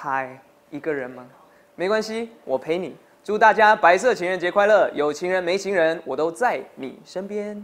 嗨，一个人吗？没关系，我陪你。祝大家白色情人节快乐！有情人没情人，我都在你身边。